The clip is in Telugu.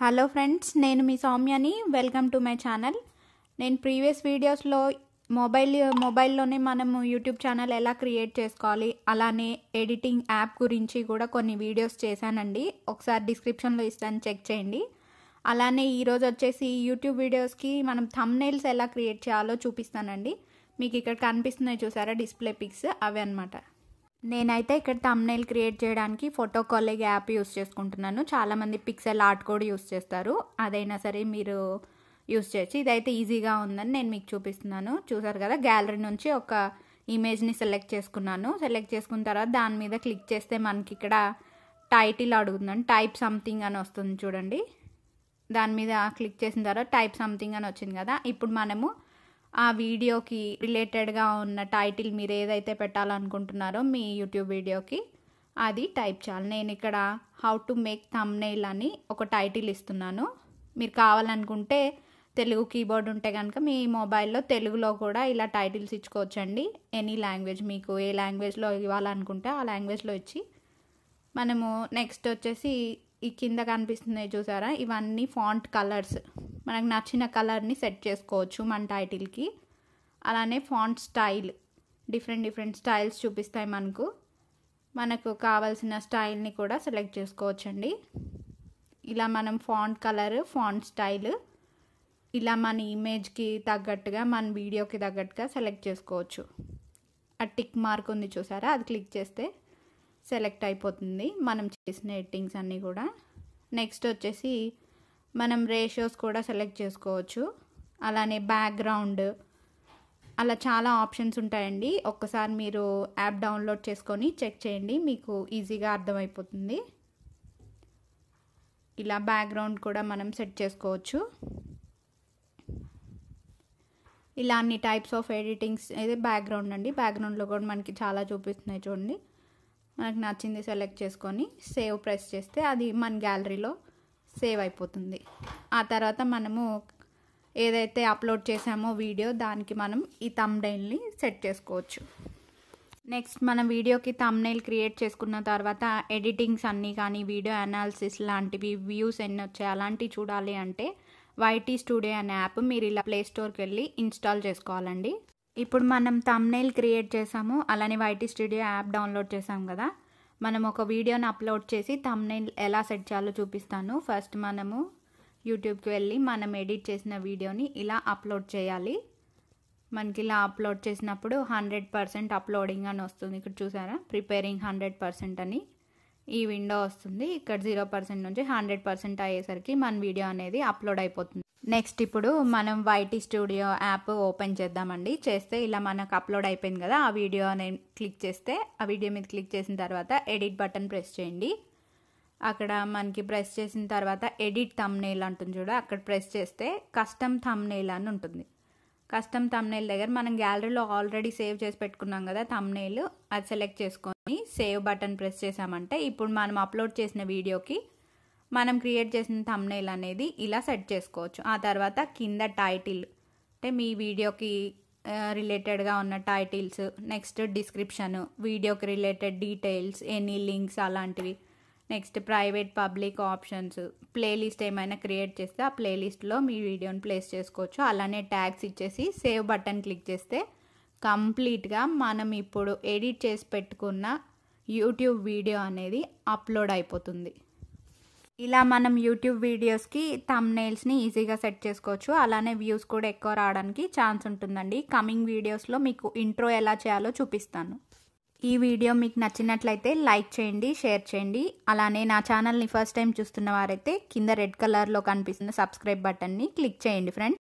హలో ఫ్రెండ్స్ నేను మీ సౌమ్యని వెల్కమ్ టు మై ఛానల్ నేను ప్రీవియస్ వీడియోస్లో మొబైల్ మొబైల్లోనే మనము యూట్యూబ్ ఛానల్ ఎలా క్రియేట్ చేసుకోవాలి అలానే ఎడిటింగ్ యాప్ గురించి కూడా కొన్ని వీడియోస్ చేశానండి ఒకసారి డిస్క్రిప్షన్లో ఇస్తాను చెక్ చేయండి అలానే ఈరోజు వచ్చేసి యూట్యూబ్ వీడియోస్కి మనం థమ్నైల్స్ ఎలా క్రియేట్ చేయాలో చూపిస్తానండి మీకు ఇక్కడ కనిపిస్తున్నాయి చూసారా డిస్ప్లే పిక్స్ అవి అనమాట నేనైతే ఇక్కడ తమ్నైల్ క్రియేట్ చేయడానికి ఫోటో కాలేజ్ యాప్ యూస్ చేసుకుంటున్నాను చాలామంది పిక్సెల్ ఆర్ట్ కూడా యూస్ చేస్తారు అదైనా సరే మీరు యూస్ చేయొచ్చు ఇదైతే ఈజీగా ఉందని నేను మీకు చూపిస్తున్నాను చూసారు కదా గ్యాలరీ నుంచి ఒక ఇమేజ్ని సెలెక్ట్ చేసుకున్నాను సెలెక్ట్ చేసుకున్న తర్వాత దాని మీద క్లిక్ చేస్తే మనకి ఇక్కడ టైటిల్ అడుగుతుందండి టైప్ సంథింగ్ అని వస్తుంది చూడండి దాని మీద క్లిక్ చేసిన తర్వాత టైప్ సంథింగ్ అని వచ్చింది కదా ఇప్పుడు మనము ఆ వీడియోకి రిలేటెడ్గా ఉన్న టైటిల్ మీరు ఏదైతే పెట్టాలనుకుంటున్నారో మీ యూట్యూబ్ వీడియోకి అది టైప్ చేయాలి నేను ఇక్కడ హౌ టు మేక్ థమ్నైల్ అని ఒక టైటిల్ ఇస్తున్నాను మీరు కావాలనుకుంటే తెలుగు కీబోర్డ్ ఉంటే కనుక మీ మొబైల్లో తెలుగులో కూడా ఇలా టైటిల్స్ ఇచ్చుకోవచ్చండి ఎనీ లాంగ్వేజ్ మీకు ఏ లాంగ్వేజ్లో ఇవ్వాలనుకుంటే ఆ లాంగ్వేజ్లో ఇచ్చి మనము నెక్స్ట్ వచ్చేసి ఈ కింద కనిపిస్తున్నాయి చూసారా ఇవన్నీ ఫాంట్ కలర్స్ మనకు నచ్చిన కలర్ని సెట్ చేసుకోవచ్చు మన టైటిల్కి అలానే font style different different styles చూపిస్తాయి మనకు మనకు కావాల్సిన స్టైల్ని కూడా సెలెక్ట్ చేసుకోవచ్చండి ఇలా మనం ఫాంట్ కలర్ ఫాంట్ స్టైల్ ఇలా మన ఇమేజ్కి తగ్గట్టుగా మన వీడియోకి తగ్గట్టుగా సెలెక్ట్ చేసుకోవచ్చు ఆ టిక్ మార్క్ ఉంది చూసారా అది క్లిక్ చేస్తే సెలెక్ట్ అయిపోతుంది మనం చేసిన ఎడిటింగ్స్ అన్నీ కూడా నెక్స్ట్ వచ్చేసి మనం రేషియోస్ కూడా సెలెక్ట్ చేసుకోవచ్చు అలానే బ్యాక్గ్రౌండ్ అలా చాలా ఆప్షన్స్ ఉంటాయండి ఒక్కసారి మీరు యాప్ డౌన్లోడ్ చేసుకొని చెక్ చేయండి మీకు ఈజీగా అర్థమైపోతుంది ఇలా బ్యాక్గ్రౌండ్ కూడా మనం సెట్ చేసుకోవచ్చు ఇలా అన్ని టైప్స్ ఆఫ్ ఎడిటింగ్స్ అయితే బ్యాక్గ్రౌండ్ అండి బ్యాక్గ్రౌండ్లో కూడా మనకి చాలా చూపిస్తున్నాయి చూడండి మనకు నచ్చింది సెలెక్ట్ చేసుకొని సేవ్ ప్రెస్ చేస్తే అది మన గ్యాలరీలో సేవ్ అయిపోతుంది ఆ తర్వాత మనము ఏదైతే అప్లోడ్ చేసామో వీడియో దానికి మనం ఈ తమ్డైల్ని సెట్ చేసుకోవచ్చు నెక్స్ట్ మనం వీడియోకి తమ్నైల్ క్రియేట్ చేసుకున్న తర్వాత ఎడిటింగ్స్ అన్నీ కానీ వీడియో అనాలిసిస్ లాంటివి వ్యూస్ ఎన్ని వచ్చాయి అలాంటివి చూడాలి అంటే వైటీ స్టూడియో అనే యాప్ మీరు ఇలా ప్లేస్టోర్కి వెళ్ళి ఇన్స్టాల్ చేసుకోవాలండి ఇప్పుడు మనం తమ్నైల్ క్రియేట్ చేసాము అలానే వైటీ స్టూడియో యాప్ డౌన్లోడ్ చేసాం కదా మనం ఒక వీడియోని అప్లోడ్ చేసి తమ్నైల్ ఎలా సెట్ చేయాలో చూపిస్తాను ఫస్ట్ మనము యూట్యూబ్కి వెళ్ళి మనం ఎడిట్ చేసిన వీడియోని ఇలా అప్లోడ్ చేయాలి మనకి ఇలా అప్లోడ్ చేసినప్పుడు హండ్రెడ్ పర్సెంట్ అప్లోడింగ్ అని వస్తుంది ఇక్కడ చూసారా ప్రిపేరింగ్ హండ్రెడ్ పర్సెంట్ అని ఈ విండో వస్తుంది ఇక్కడ జీరో పర్సెంట్ నుంచి హండ్రెడ్ పర్సెంట్ అయ్యేసరికి మన వీడియో అనేది అప్లోడ్ అయిపోతుంది నెక్స్ట్ ఇప్పుడు మనం వైటీ స్టూడియో యాప్ ఓపెన్ చేద్దామండి చేస్తే ఇలా మనకు అప్లోడ్ అయిపోయింది కదా ఆ వీడియో నేను క్లిక్ చేస్తే ఆ వీడియో మీద క్లిక్ చేసిన తర్వాత ఎడిట్ బటన్ ప్రెస్ చేయండి అక్కడ మనకి ప్రెస్ చేసిన తర్వాత ఎడిట్ థమ్నేల్ అంటుంది చూడ అక్కడ ప్రెస్ చేస్తే కస్టమ్ థమ్నేల్ అని ఉంటుంది కస్టమ్ థమ్నేల్ దగ్గర మనం గ్యాలరీలో ఆల్రెడీ సేవ్ చేసి పెట్టుకున్నాం కదా నెయిల్ అది సెలెక్ట్ చేసుకొని సేవ్ బటన్ ప్రెస్ చేసామంటే ఇప్పుడు మనం అప్లోడ్ చేసిన వీడియోకి మనం క్రియేట్ చేసిన థంబ్నైల్ అనేది ఇలా సెట్ చేసుకోవచ్చు ఆ తర్వాత కింద టైటిల్ అంటే మీ వీడియోకి రిలేటెడ్గా ఉన్న టైటిల్స్ నెక్స్ట్ డిస్క్రిప్షన్ వీడియోకి రిలేటెడ్ డీటెయిల్స్ ఎనీ లింక్స్ అలాంటివి next private public options playlist ఏమైనా క్రియేట్ చేస్తే ఆ ప్లేలిస్ట్లో మీ వీడియోని ప్లేస్ చేసుకోవచ్చు అలానే ట్యాగ్స్ ఇచ్చేసి సేవ్ బటన్ క్లిక్ చేస్తే కంప్లీట్గా మనం ఇప్పుడు ఎడిట్ చేసి పెట్టుకున్న యూట్యూబ్ వీడియో అనేది అప్లోడ్ అయిపోతుంది ఇలా మనం యూట్యూబ్ వీడియోస్కి థమ్నైల్స్ని ఈజీగా సెట్ చేసుకోవచ్చు అలానే వ్యూస్ కూడా ఎక్కువ రావడానికి ఛాన్స్ ఉంటుందండి కమింగ్ వీడియోస్లో మీకు ఇంట్రో ఎలా చేయాలో చూపిస్తాను ఈ వీడియో మీకు నచ్చినట్లయితే లైక్ చేయండి షేర్ చేయండి అలానే నా ఛానల్ని ఫస్ట్ టైం చూస్తున్న వారైతే కింద రెడ్ కలర్లో కనిపిస్తున్న సబ్స్క్రైబ్ బటన్ని క్లిక్ చేయండి ఫ్రెండ్స్